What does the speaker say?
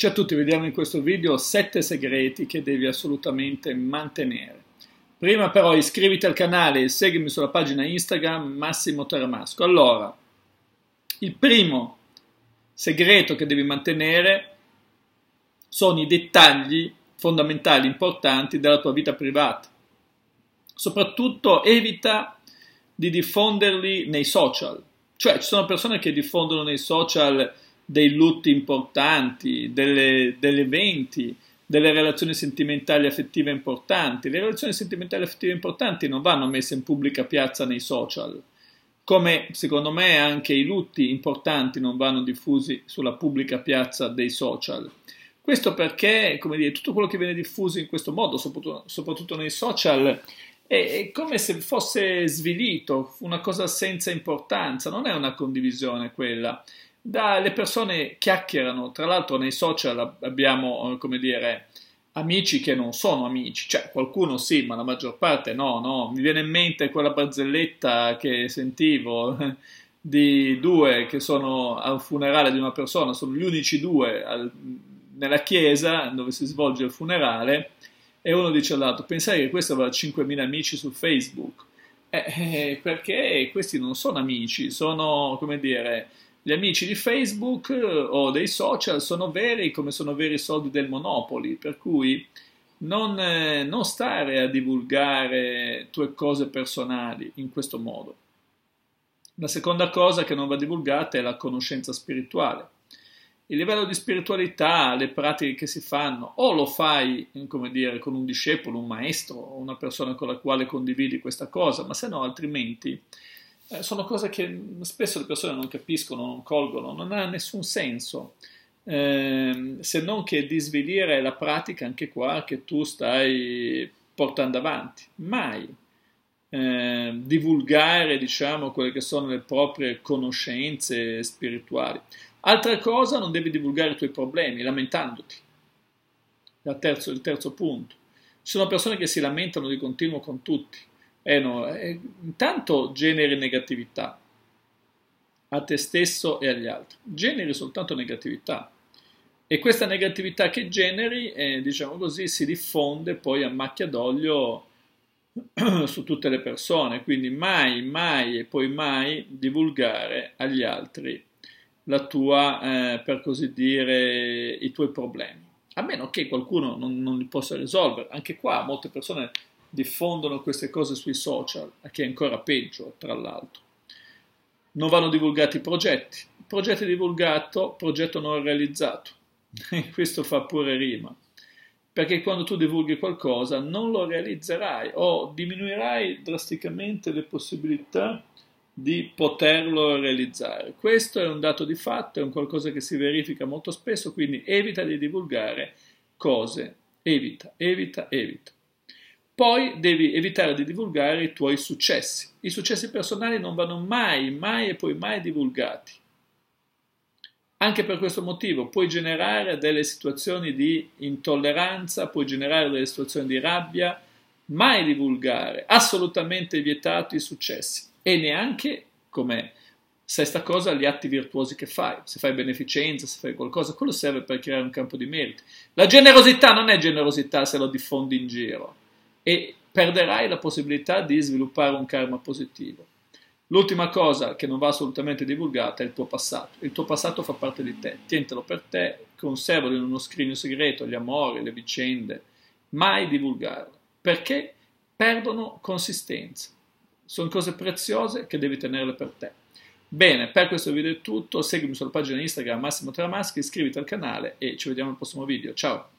Ciao a tutti, vediamo in questo video 7 segreti che devi assolutamente mantenere. Prima però iscriviti al canale e seguimi sulla pagina Instagram Massimo Taramasco. Allora, il primo segreto che devi mantenere sono i dettagli fondamentali, importanti della tua vita privata. Soprattutto evita di diffonderli nei social. Cioè, ci sono persone che diffondono nei social dei lutti importanti, delle, degli eventi, delle relazioni sentimentali e affettive importanti. Le relazioni sentimentali e affettive importanti non vanno messe in pubblica piazza nei social, come secondo me anche i lutti importanti non vanno diffusi sulla pubblica piazza dei social. Questo perché, come dire, tutto quello che viene diffuso in questo modo, soprattutto, soprattutto nei social, è, come se fosse svilito, una cosa senza importanza, non è una condivisione quella da, le persone chiacchierano, tra l'altro nei social abbiamo, eh, come dire, amici che non sono amici, cioè qualcuno sì, ma la maggior parte no, no, mi viene in mente quella barzelletta che sentivo di due che sono al funerale di una persona, sono gli unici due al, nella chiesa dove si svolge il funerale e uno dice all'altro, pensai che questo aveva 5.000 amici su Facebook, eh, eh, perché questi non sono amici, sono, come dire, gli amici di Facebook eh, o dei social sono veri come sono veri i soldi del Monopoli, per cui non, eh, non stare a divulgare tue cose personali in questo modo. La seconda cosa che non va divulgata è la conoscenza spirituale il livello di spiritualità, le pratiche che si fanno, o lo fai, eh, come dire, con un discepolo, un maestro, una persona con la quale condividi questa cosa, ma se no altrimenti eh, sono cose che spesso le persone non capiscono, non colgono, non ha nessun senso. Eh, se non che di svilire la pratica anche qua che tu stai portando avanti, mai eh, divulgare diciamo quelle che sono le proprie conoscenze spirituali. Altra cosa, non devi divulgare i tuoi problemi lamentandoti. La terzo, il terzo punto. Ci sono persone che si lamentano di continuo con tutti eh no, eh, intanto generi negatività a te stesso e agli altri, generi soltanto negatività e questa negatività che generi, eh, diciamo così, si diffonde poi a macchia d'olio su tutte le persone, quindi mai, mai e poi mai divulgare agli altri la tua, eh, per così dire, i tuoi problemi, a meno che qualcuno non, non li possa risolvere. Anche qua molte persone diffondono queste cose sui social, che è ancora peggio, tra l'altro. Non vanno divulgati i progetti. Progetto divulgato, progetto non realizzato. Questo fa pure rima. Perché quando tu divulghi qualcosa non lo realizzerai o diminuirai drasticamente le possibilità di poterlo realizzare. Questo è un dato di fatto, è un qualcosa che si verifica molto spesso, quindi evita di divulgare cose. Evita, evita, evita. Poi devi evitare di divulgare i tuoi successi. I successi personali non vanno mai, mai e poi mai divulgati. Anche per questo motivo puoi generare delle situazioni di intolleranza, puoi generare delle situazioni di rabbia, mai divulgare, assolutamente vietato i successi e neanche come sesta cosa gli atti virtuosi che fai, se fai beneficenza, se fai qualcosa, quello serve per creare un campo di merito. La generosità non è generosità se lo diffondi in giro, e perderai la possibilità di sviluppare un karma positivo. L'ultima cosa che non va assolutamente divulgata è il tuo passato. Il tuo passato fa parte di te, tientelo per te, conservalo in uno scrigno segreto, gli amori, le vicende, mai divulgarlo, perché perdono consistenza. Sono cose preziose che devi tenerle per te. Bene, per questo video è tutto, seguimi sulla pagina Instagram Massimo Tramaschi, iscriviti al canale e ci vediamo al prossimo video. Ciao!